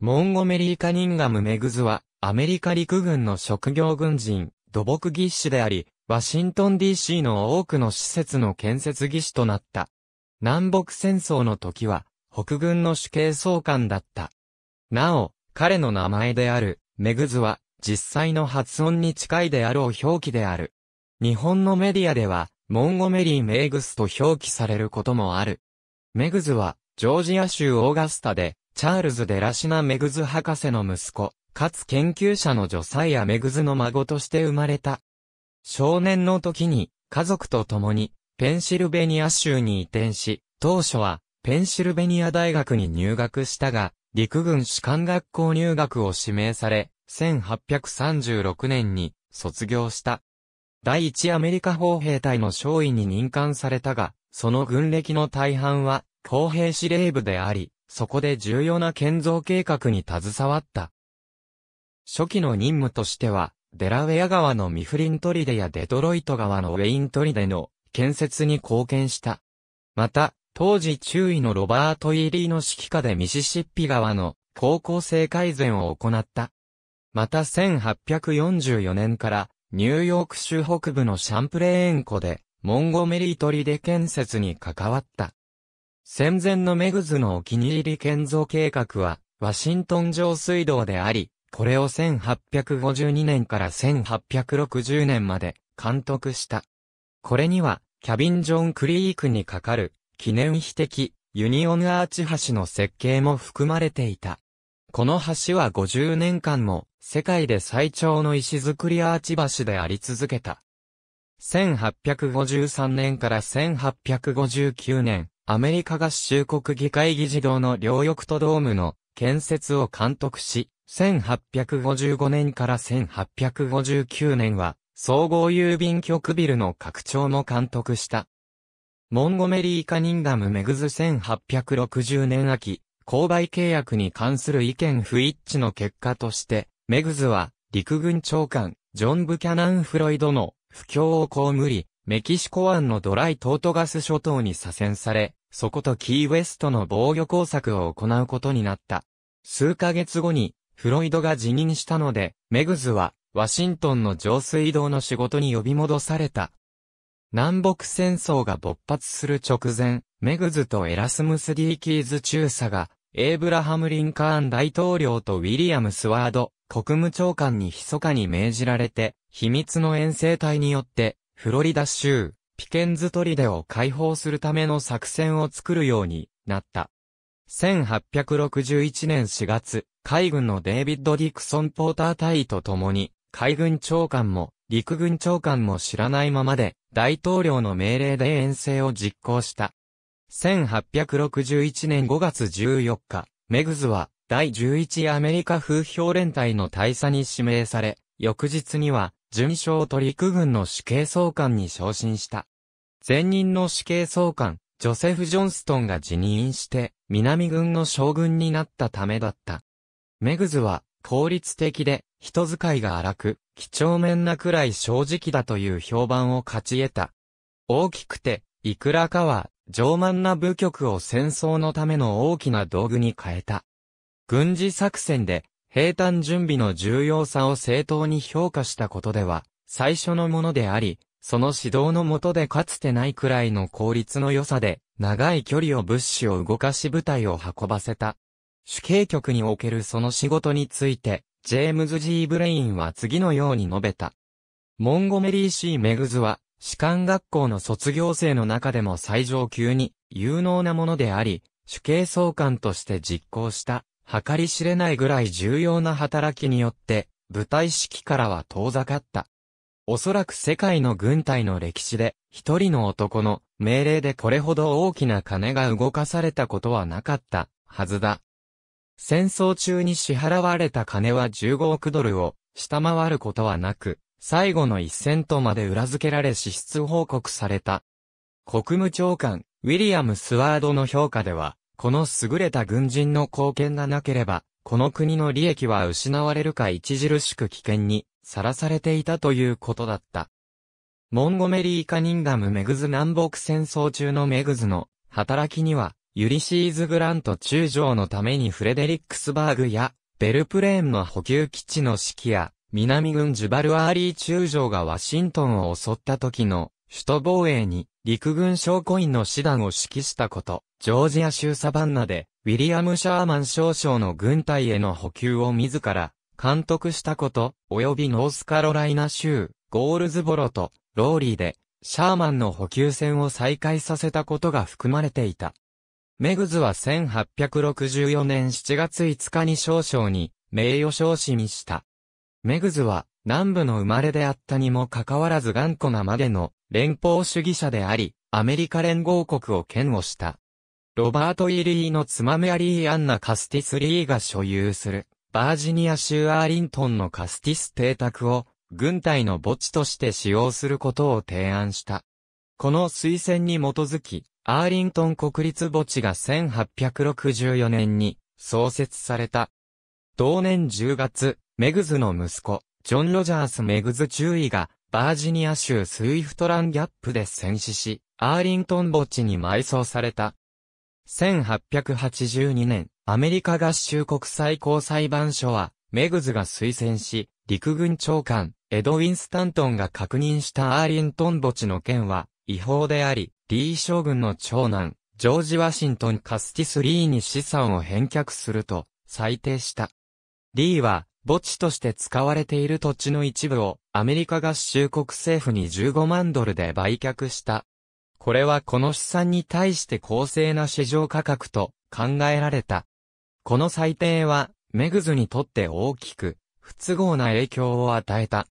モンゴメリー・カニンガム・メグズは、アメリカ陸軍の職業軍人、土木技師であり、ワシントン DC の多くの施設の建設技師となった。南北戦争の時は、北軍の主計総監だった。なお、彼の名前である、メグズは、実際の発音に近いであろう表記である。日本のメディアでは、モンゴメリー・メイグスと表記されることもある。メグズは、ジョージア州オーガスタで、チャールズ・デラシナ・メグズ博士の息子、かつ研究者のジョサイア・メグズの孫として生まれた。少年の時に、家族と共に、ペンシルベニア州に移転し、当初は、ペンシルベニア大学に入学したが、陸軍士官学校入学を指名され、1836年に卒業した。第一アメリカ砲兵隊の少尉に任官されたが、その軍歴の大半は、砲兵司令部であり、そこで重要な建造計画に携わった。初期の任務としては、デラウェア川のミフリントリデやデトロイト川のウェイントリデの建設に貢献した。また、当時中尉のロバート・イーリーの指揮下でミシシッピ川の高校生改善を行った。また1844年からニューヨーク州北部のシャンプレーン湖でモンゴメリートリデ建設に関わった。戦前のメグズのお気に入り建造計画は、ワシントン上水道であり、これを1852年から1860年まで監督した。これには、キャビンジョンクリークにかかる、記念碑的、ユニオンアーチ橋の設計も含まれていた。この橋は50年間も、世界で最長の石造りアーチ橋であり続けた。1853年から1859年、アメリカ合衆国議会議事堂の両翼とドームの建設を監督し、1855年から1859年は、総合郵便局ビルの拡張も監督した。モンゴメリー・カニンガム・メグズ1860年秋、購買契約に関する意見不一致の結果として、メグズは陸軍長官、ジョン・ブキャナン・フロイドの不況を被り、メキシコ湾のドライ・トートガス諸島に左遷され、そことキーウェストの防御工作を行うことになった。数ヶ月後に、フロイドが辞任したので、メグズは、ワシントンの上水道の仕事に呼び戻された。南北戦争が勃発する直前、メグズとエラスムス・ディーキーズ中佐が、エイブラハム・リンカーン大統領とウィリアム・スワード、国務長官に密かに命じられて、秘密の遠征隊によって、フロリダ州、ピケンズ砦を解放するための作戦を作るようになった。1861年4月、海軍のデイビッド・ディクソン・ポーター隊と共に、海軍長官も陸軍長官も知らないままで、大統領の命令で遠征を実行した。1861年5月14日、メグズは第11アメリカ風評連隊の大佐に指名され、翌日には、準将と陸軍の死刑総監に昇進した。前任の死刑総監、ジョセフ・ジョンストンが辞任して、南軍の将軍になったためだった。メグズは、効率的で、人使いが荒く、几帳面なくらい正直だという評判を勝ち得た。大きくて、いくらかは、上慢な部局を戦争のための大きな道具に変えた。軍事作戦で、平坦準備の重要さを正当に評価したことでは、最初のものであり、その指導のもとでかつてないくらいの効率の良さで、長い距離を物資を動かし部隊を運ばせた。主計局におけるその仕事について、ジェームズ・ G・ ブレインは次のように述べた。モンゴメリー・シー・メグズは、士官学校の卒業生の中でも最上級に有能なものであり、主計総監として実行した計り知れないぐらい重要な働きによって、部隊指揮からは遠ざかった。おそらく世界の軍隊の歴史で、一人の男の命令でこれほど大きな金が動かされたことはなかったはずだ。戦争中に支払われた金は15億ドルを下回ることはなく、最後の一戦とまで裏付けられ支出報告された。国務長官、ウィリアム・スワードの評価では、この優れた軍人の貢献がなければ、この国の利益は失われるか著しく危険にさらされていたということだった。モンゴメリー・カニンガム・メグズ南北戦争中のメグズの働きには、ユリシーズ・グラント中将のためにフレデリックスバーグや、ベルプレーンの補給基地の指揮や、南軍ジュバルアーリー中将がワシントンを襲った時の首都防衛に陸軍将校員の師団を指揮したこと、ジョージア州サバンナで、ウィリアム・シャーマン少将の軍隊への補給を自ら監督したこと、及びノースカロライナ州、ゴールズボロとローリーで、シャーマンの補給船を再開させたことが含まれていた。メグズは1864年7月5日に少将に名誉昇進した。メグズは南部の生まれであったにもかかわらず頑固なまでの連邦主義者であり、アメリカ連合国を嫌悪した。ロバート・イリーの妻メアリー・アンナ・カスティス・リーが所有する、バージニア州アーリントンのカスティス邸宅を、軍隊の墓地として使用することを提案した。この推薦に基づき、アーリントン国立墓地が1864年に創設された。同年10月、メグズの息子、ジョン・ロジャース・メグズ中尉がバージニア州スイフトランギャップで戦死し、アーリントン墓地に埋葬された。1882年、アメリカ合衆国最高裁判所は、メグズが推薦し、陸軍長官、エドウィン・スタントンが確認したアーリントン墓地の件は、違法であり、リー将軍の長男、ジョージ・ワシントン・カスティス・リーに資産を返却すると、裁定した。リーは、墓地として使われている土地の一部をアメリカ合衆国政府に15万ドルで売却した。これはこの資産に対して公正な市場価格と考えられた。この裁定はメグズにとって大きく不都合な影響を与えた。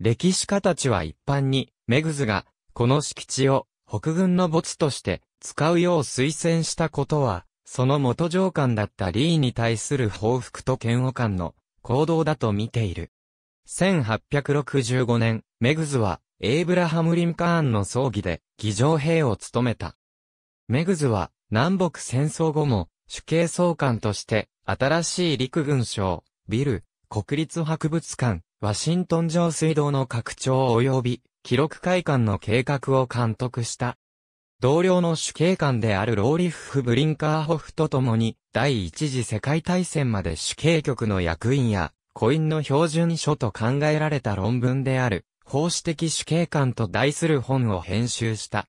歴史家たちは一般にメグズがこの敷地を北軍の墓地として使うよう推薦したことは、その元上官だったリーに対する報復と嫌悪感の行動だと見ている。1865年、メグズは、エイブラハム・リンカーンの葬儀で、議場兵を務めた。メグズは、南北戦争後も、主計総監として、新しい陸軍省、ビル、国立博物館、ワシントン上水道の拡張及び、記録会館の計画を監督した。同僚の主警官であるローリフ・フ・ブリンカーホフと共に、第一次世界大戦まで主警局の役員や、コインの標準書と考えられた論文である、法史的主警官と題する本を編集した。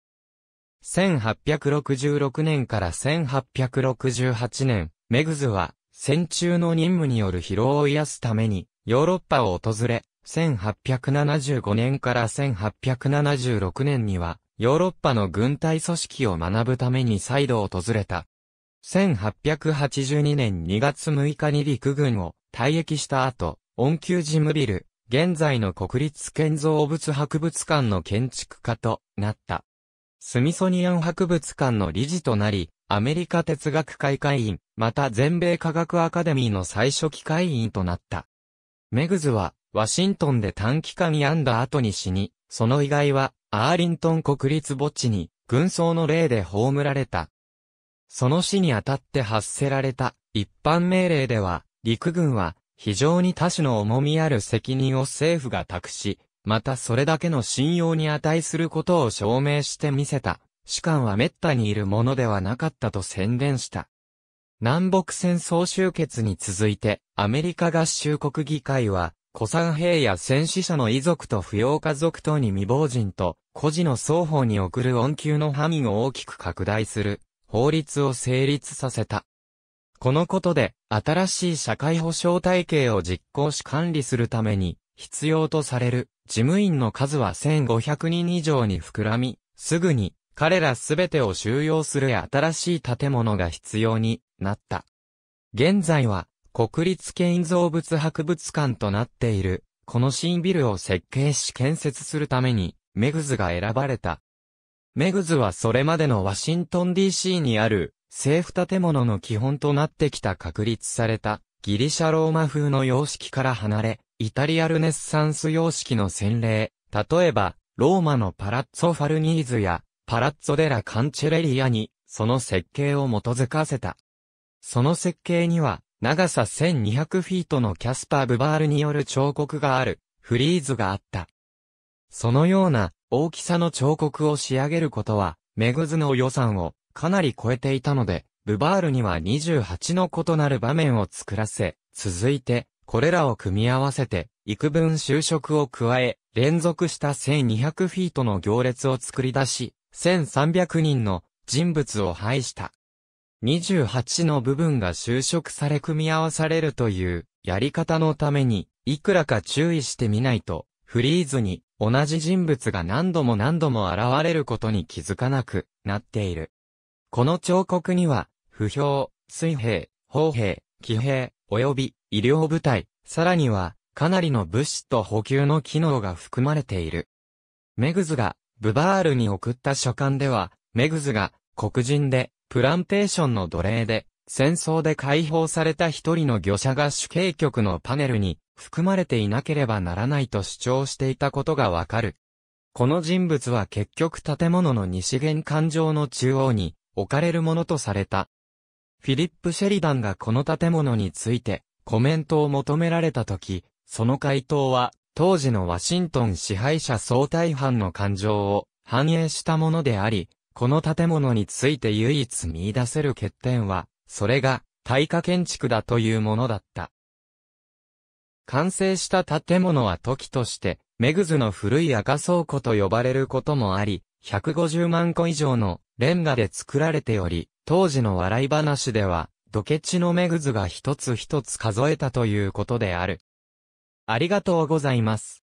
1866年から1868年、メグズは、戦中の任務による疲労を癒すために、ヨーロッパを訪れ、1875年から1876年には、ヨーロッパの軍隊組織を学ぶために再度訪れた。1882年2月6日に陸軍を退役した後、恩給ジムビル、現在の国立建造物博物館の建築家となった。スミソニアン博物館の理事となり、アメリカ哲学会会員、また全米科学アカデミーの最初期会員となった。メグズは、ワシントンで短期間病んだ後に死に、その以外は、アーリントン国立墓地に、軍曹の霊で葬られた。その死にあたって発せられた一般命令では、陸軍は非常に多種の重みある責任を政府が託し、またそれだけの信用に値することを証明してみせた。士官は滅多にいるものではなかったと宣伝した。南北戦争終結に続いて、アメリカ合衆国議会は、古参兵や戦死者の遺族と扶養家族等に未亡人と、孤児の双方に送る恩給の範囲を大きく拡大する、法律を成立させた。このことで、新しい社会保障体系を実行し管理するために、必要とされる、事務員の数は1500人以上に膨らみ、すぐに、彼らすべてを収容する新しい建物が必要になった。現在は、国立建造物博物館となっている、この新ビルを設計し建設するために、メグズが選ばれた。メグズはそれまでのワシントン DC にある、政府建物の基本となってきた確立された、ギリシャローマ風の様式から離れ、イタリアルネッサンス様式の洗礼、例えば、ローマのパラッツォ・ファルニーズや、パラッツォ・デラ・カンチェレリアに、その設計を基づかせた。その設計には、長さ1200フィートのキャスパー・ブバールによる彫刻がある、フリーズがあった。そのような大きさの彫刻を仕上げることは、メグズの予算をかなり超えていたので、ブバールには28の異なる場面を作らせ、続いて、これらを組み合わせて、幾分就職を加え、連続した1200フィートの行列を作り出し、1300人の人物を配した。28の部分が修飾され組み合わされるというやり方のために、いくらか注意してみないと、フリーズに同じ人物が何度も何度も現れることに気づかなくなっている。この彫刻には、不評、水平、砲兵、騎兵、及び医療部隊、さらには、かなりの物資と補給の機能が含まれている。メグズが、ブバールに送った書簡では、メグズが、黒人で、プランテーションの奴隷で、戦争で解放された一人の漁者が主計局のパネルに含まれていなければならないと主張していたことがわかる。この人物は結局建物の西玄関上の中央に置かれるものとされた。フィリップ・シェリダンがこの建物についてコメントを求められたとき、その回答は当時のワシントン支配者総大半の感情を反映したものであり、この建物について唯一見出せる欠点は、それが、耐火建築だというものだった。完成した建物は時として、メグズの古い赤倉庫と呼ばれることもあり、150万個以上のレンガで作られており、当時の笑い話では、ドケチのメグズが一つ一つ数えたということである。ありがとうございます。